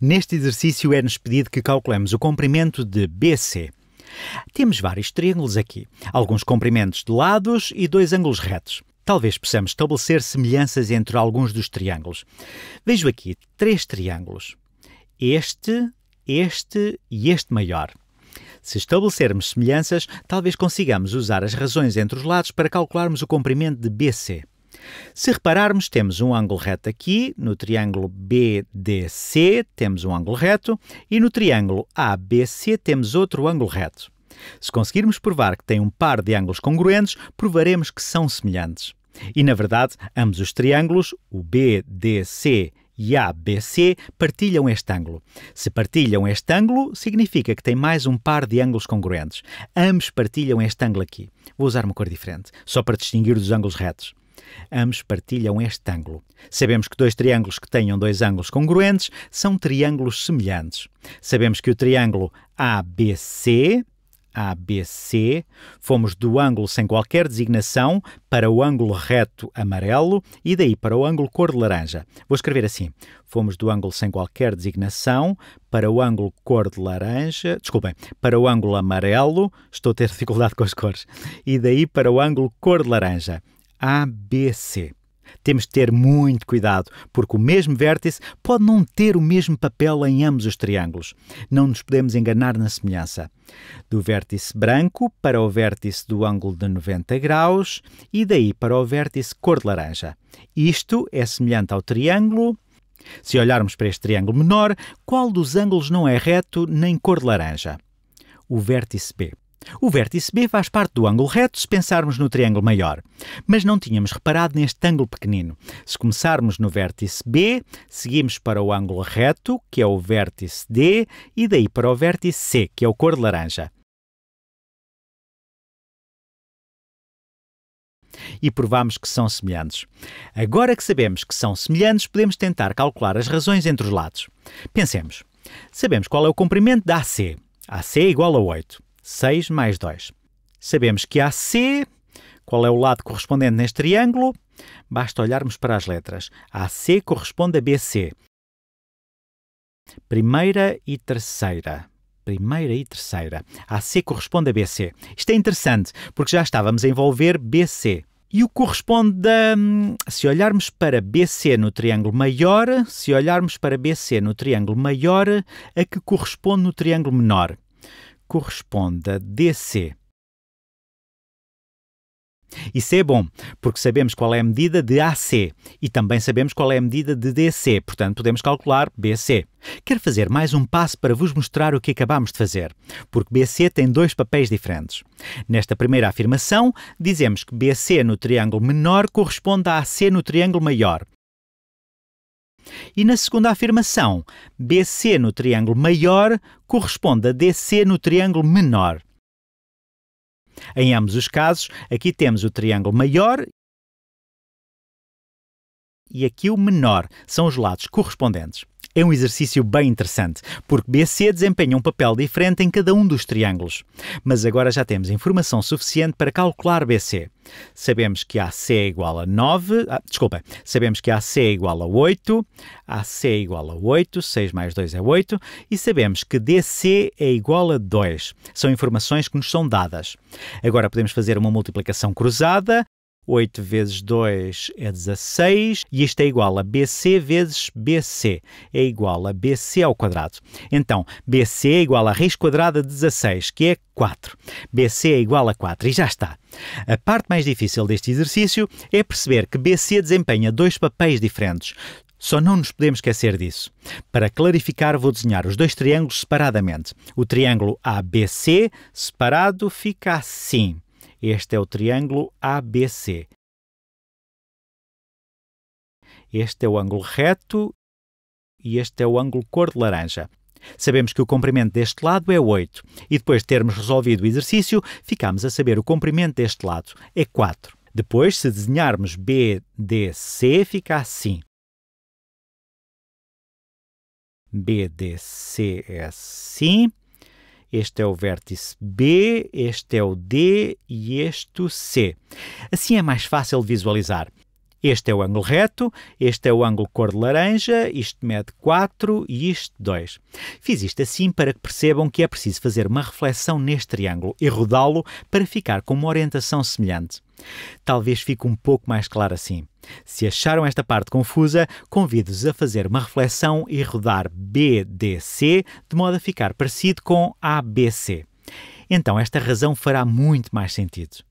Neste exercício é-nos pedido que calculemos o comprimento de BC. Temos vários triângulos aqui, alguns comprimentos de lados e dois ângulos retos. Talvez possamos estabelecer semelhanças entre alguns dos triângulos. Vejo aqui três triângulos: este, este e este maior. Se estabelecermos semelhanças, talvez consigamos usar as razões entre os lados para calcularmos o comprimento de BC. Se repararmos, temos um ângulo reto aqui, no triângulo BDC temos um ângulo reto e no triângulo ABC temos outro ângulo reto. Se conseguirmos provar que tem um par de ângulos congruentes, provaremos que são semelhantes. E, na verdade, ambos os triângulos, o BDC e ABC, partilham este ângulo. Se partilham este ângulo, significa que tem mais um par de ângulos congruentes. Ambos partilham este ângulo aqui. Vou usar uma cor diferente, só para distinguir dos ângulos retos. Ambos partilham este ângulo. Sabemos que dois triângulos que tenham dois ângulos congruentes são triângulos semelhantes. Sabemos que o triângulo ABC ABC, fomos do ângulo sem qualquer designação para o ângulo reto amarelo e daí para o ângulo cor de laranja. Vou escrever assim: fomos do ângulo sem qualquer designação para o ângulo cor de laranja, desculpem, para o ângulo amarelo, estou a ter dificuldade com as cores, e daí para o ângulo cor de laranja. ABC. Temos de ter muito cuidado, porque o mesmo vértice pode não ter o mesmo papel em ambos os triângulos. Não nos podemos enganar na semelhança. Do vértice branco para o vértice do ângulo de 90 graus e daí para o vértice cor de laranja. Isto é semelhante ao triângulo. Se olharmos para este triângulo menor, qual dos ângulos não é reto nem cor de laranja? O vértice B. O vértice B faz parte do ângulo reto se pensarmos no triângulo maior, mas não tínhamos reparado neste ângulo pequenino. Se começarmos no vértice B, seguimos para o ângulo reto, que é o vértice D, e daí para o vértice C, que é o cor de laranja. e provamos que são semelhantes. Agora que sabemos que são semelhantes, podemos tentar calcular as razões entre os lados. Pensemos. Sabemos qual é o comprimento da AC. AC é igual a 8. 6 mais 2. Sabemos que há C. Qual é o lado correspondente neste triângulo? Basta olharmos para as letras. AC corresponde a BC. Primeira e terceira. Primeira e terceira. AC corresponde a BC. Isto é interessante, porque já estávamos a envolver BC. E o corresponde a. Hum, se olharmos para BC no triângulo maior, se olharmos para BC no triângulo maior, a que corresponde no triângulo menor? corresponde a DC. Isso é bom, porque sabemos qual é a medida de AC e também sabemos qual é a medida de DC, portanto podemos calcular BC. Quero fazer mais um passo para vos mostrar o que acabamos de fazer, porque BC tem dois papéis diferentes. Nesta primeira afirmação, dizemos que BC no triângulo menor corresponde a AC no triângulo maior. E na segunda afirmação, BC no triângulo maior corresponde a DC no triângulo menor. Em ambos os casos, aqui temos o triângulo maior e aqui o menor, são os lados correspondentes é um exercício bem interessante, porque BC desempenha um papel diferente em cada um dos triângulos. Mas agora já temos informação suficiente para calcular BC. Sabemos que AC é igual a 9, ah, desculpa, sabemos que AC é igual a 8, AC é igual a 8, 6 mais 2 é 8, e sabemos que DC é igual a 2. São informações que nos são dadas. Agora podemos fazer uma multiplicação cruzada 8 vezes 2 é 16 e isto é igual a BC vezes BC, é igual a BC ao quadrado. Então, BC é igual a raiz quadrada de 16, que é 4. BC é igual a 4 e já está. A parte mais difícil deste exercício é perceber que BC desempenha dois papéis diferentes. Só não nos podemos esquecer disso. Para clarificar, vou desenhar os dois triângulos separadamente. O triângulo ABC separado fica assim este é o triângulo ABC. Este é o ângulo reto e este é o ângulo cor de laranja. Sabemos que o comprimento deste lado é 8 e depois de termos resolvido o exercício, ficamos a saber o comprimento deste lado é 4. Depois, se desenharmos BDC, fica assim. BDC é assim este é o vértice B, este é o D e este o C. Assim é mais fácil de visualizar. Este é o ângulo reto, este é o ângulo cor de laranja, isto mede 4 e isto 2. Fiz isto assim para que percebam que é preciso fazer uma reflexão neste triângulo e rodá-lo para ficar com uma orientação semelhante. Talvez fique um pouco mais claro assim. Se acharam esta parte confusa, convido-vos a fazer uma reflexão e rodar BDC de modo a ficar parecido com ABC. Então esta razão fará muito mais sentido.